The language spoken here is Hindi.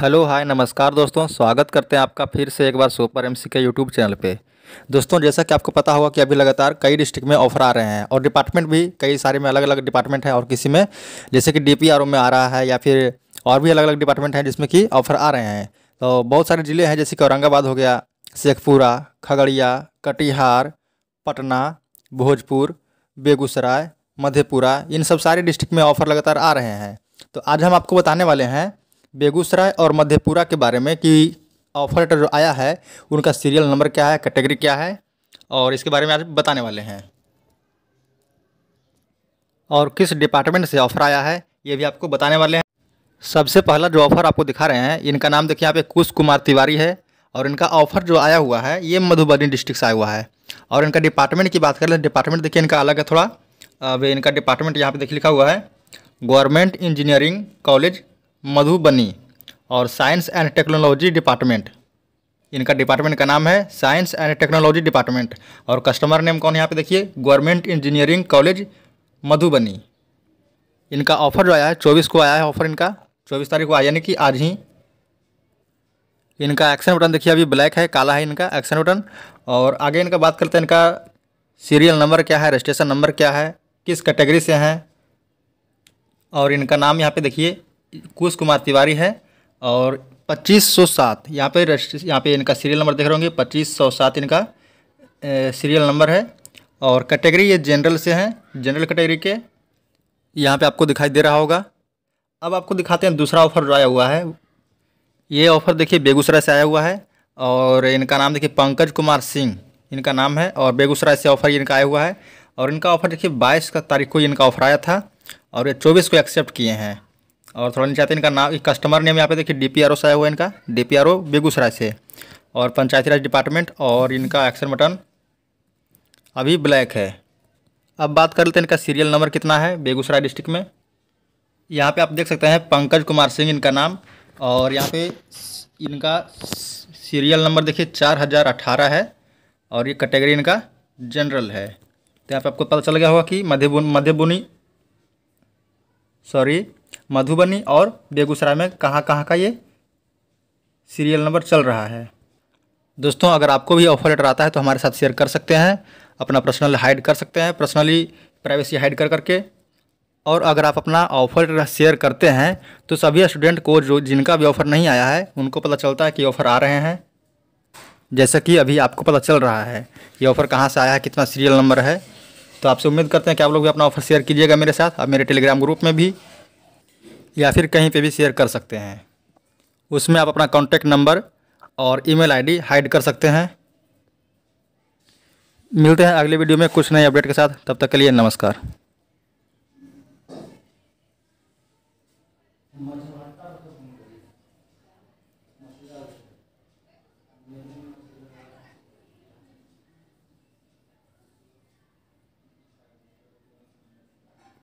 हेलो हाय नमस्कार दोस्तों स्वागत करते हैं आपका फिर से एक बार सुपर एम के यूट्यूब चैनल पे दोस्तों जैसा कि आपको पता होगा कि अभी लगातार कई डिस्ट्रिक्ट में ऑफर आ रहे हैं और डिपार्टमेंट भी कई सारे में अलग अलग डिपार्टमेंट हैं और किसी में जैसे कि डी में आ रहा है या फिर और भी अलग अलग डिपार्टमेंट हैं जिसमें कि ऑफर आ रहे हैं तो बहुत सारे ज़िले हैं जैसे कि औरंगाबाद हो गया शेखपुरा खगड़िया कटिहार पटना भोजपुर बेगूसराय मधेपुरा इन सब सारे डिस्ट्रिक्ट में ऑफर लगातार आ रहे हैं तो आज हम आपको बताने वाले हैं बेगूसराय और मधेपुरा के बारे में कि ऑफर लेटर जो आया है उनका सीरियल नंबर क्या है कैटेगरी क्या है और इसके बारे में आज बताने वाले हैं और किस डिपार्टमेंट से ऑफ़र आया है ये भी आपको बताने वाले हैं सबसे पहला जो ऑफ़र आपको दिखा रहे हैं इनका नाम देखिए यहाँ पे कुश कुमार तिवारी है और इनका ऑफ़र जो आया हुआ है ये मधुबनी डिस्ट्रिक्ट से आया हुआ है और इनका डिपार्टमेंट की बात कर ले डिपार्टमेंट देखिए इनका अलग है थोड़ा अब इनका डिपार्टमेंट यहाँ पे देखिए लिखा हुआ है गवर्नमेंट इंजीनियरिंग कॉलेज मधुबनी और साइंस एंड टेक्नोलॉजी डिपार्टमेंट इनका डिपार्टमेंट का नाम है साइंस एंड टेक्नोलॉजी डिपार्टमेंट और कस्टमर नेम कौन है यहाँ पे देखिए गवर्नमेंट इंजीनियरिंग कॉलेज मधुबनी इनका ऑफ़र जो आया है चौबीस को आया है ऑफ़र इनका चौबीस तारीख को आया यानी कि आज ही इनका एक्शन बटन देखिए अभी ब्लैक है काला है इनका एक्शन बटन और आगे इनका बात करते हैं इनका सीरियल नंबर क्या है रजिस्ट्रेशन नंबर क्या है किस कैटेगरी से हैं और इनका नाम यहाँ पे देखिए कुश कुमार तिवारी है और 2507 यहाँ पर यहाँ पर इनका सीरियल नंबर देख रहे होंगे सात इनका सीरियल नंबर है और कैटेगरी ये जनरल से हैं जनरल कैटेगरी के यहाँ पे आपको दिखाई दे रहा होगा अब आपको दिखाते हैं दूसरा ऑफर जो आया हुआ है ये ऑफर देखिए बेगूसराय से आया हुआ है और इनका नाम देखिए पंकज कुमार सिंह इनका नाम है और बेगूसराय से ऑफ़र इनका आया हुआ है और इनका ऑफ़र देखिए बाईस का तारीख को इनका ऑफ़र आया था और ये चौबीस को एक्सेप्ट किए हैं और थोड़ा नीचे आते इनका नाम कस्टमर नेम यहाँ पे देखिए डी पी आर ओ से आया हुआ इनका D P R O Begusarai से और पंचायती राज डिपार्टमेंट और इनका एक्शन बटन अभी ब्लैक है अब बात कर लेते हैं इनका सीरियल नंबर कितना है बेगूसराय डिस्ट्रिक्ट में यहाँ पे आप देख सकते हैं पंकज कुमार सिंह इनका नाम और यहाँ पे इनका सीरियल नंबर देखिए चार हज़ार अठारह है और ये कैटेगरी इनका जनरल है तो यहाँ पे आपको पता चल गया होगा कि मधेबुन मधेबुनी सॉरी मधुबनी और बेगूसराय में कहाँ कहाँ का ये सीरियल नंबर चल रहा है दोस्तों अगर आपको भी ऑफर लेटर आता है तो हमारे साथ शेयर कर सकते हैं अपना पर्सनल हाइड कर सकते हैं पर्सनली प्राइवेसी हाइड कर करके और अगर आप अपना ऑफ़र शेयर करते हैं तो सभी स्टूडेंट को जो जिनका भी ऑफ़र नहीं आया है उनको पता चलता है कि ऑफ़र आ रहे हैं जैसा कि अभी आपको पता चल रहा है ये ऑफ़र कहाँ से आया है कितना सीरियल नंबर है तो आपसे उम्मीद करते हैं कि आप लोग भी अपना ऑफ़र शेयर कीजिएगा मेरे साथ अब मेरे टेलीग्राम ग्रुप में भी या फिर कहीं पे भी शेयर कर सकते हैं उसमें आप अपना कॉन्टैक्ट नंबर और ईमेल आईडी हाइड कर सकते हैं मिलते हैं अगले वीडियो में कुछ नए अपडेट के साथ तब तक के लिए नमस्कार